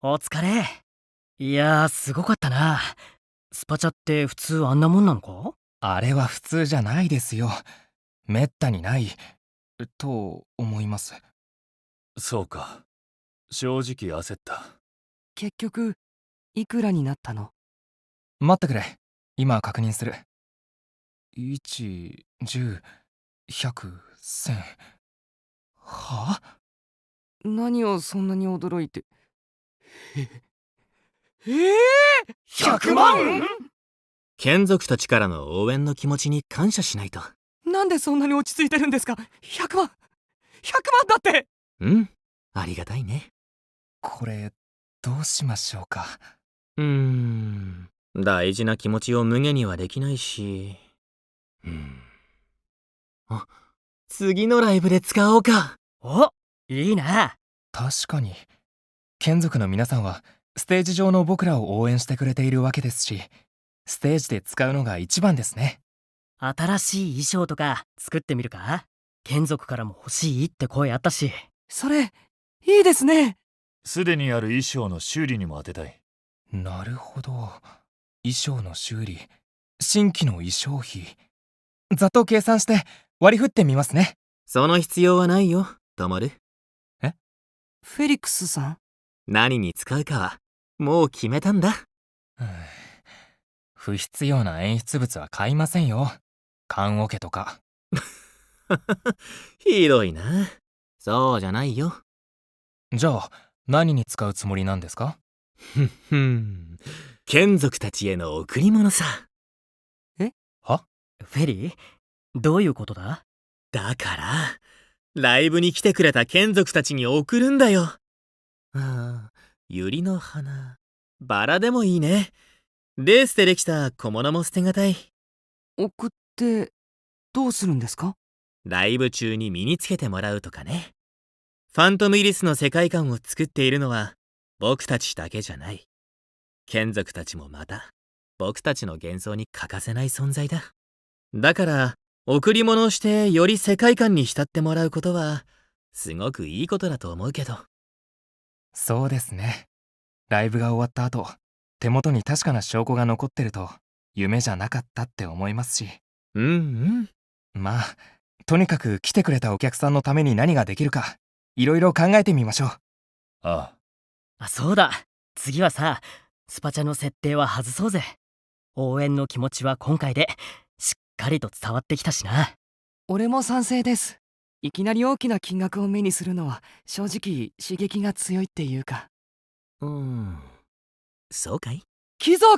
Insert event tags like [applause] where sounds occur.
お疲れ。いやー、すごかったな。スパチャって普通あんなもんなのかあれは普通じゃないですよ。めったにない。と思います。そうか。正直焦った。結局、いくらになったの待ってくれ。今確認する。1、10、100、1000。はあ何をそんなに驚いて。ええー、100万眷属たちからの応援の気持ちに感謝しないとなんでそんなに落ち着いてるんですか100万100万だってうんありがたいねこれどうしましょうかうーん大事な気持ちを無下にはできないしうんあ次のライブで使おうかおいいな確かに眷属の皆さんはステージ上の僕らを応援してくれているわけですしステージで使うのが一番ですね新しい衣装とか作ってみるか眷属からも欲しいって声あったしそれいいですねすでにある衣装の修理にも当てたいなるほど衣装の修理新規の衣装費ざっと計算して割り振ってみますねその必要はないよたまるえフェリックスさん何に使うかはもう決めたんだ不必要な演出物は買いませんよ棺桶とか [laughs] ひどいなそうじゃないよじゃあ何に使うつもりなんですかふふん眷属たちへの贈り物さえはフェリーどういうことだだからライブに来てくれた眷属たちに送るんだよああ、ユリの花。バラでもいいね。レースでできた小物も捨てがたい。送って、どうするんですかライブ中に身につけてもらうとかね。ファントムイリスの世界観を作っているのは、僕たちだけじゃない。眷属たちもまた、僕たちの幻想に欠かせない存在だ。だから、贈り物をしてより世界観に浸ってもらうことは、すごくいいことだと思うけど。そうですねライブが終わった後手元に確かな証拠が残ってると夢じゃなかったって思いますしうんうんまあとにかく来てくれたお客さんのために何ができるかいろいろ考えてみましょうああそうだ次はさスパチャの設定は外そうぜ応援の気持ちは今回でしっかりと伝わってきたしな俺も賛成ですいきなり大きな金額を目にするのは正直刺激が強いっていうかうんそうかい貴族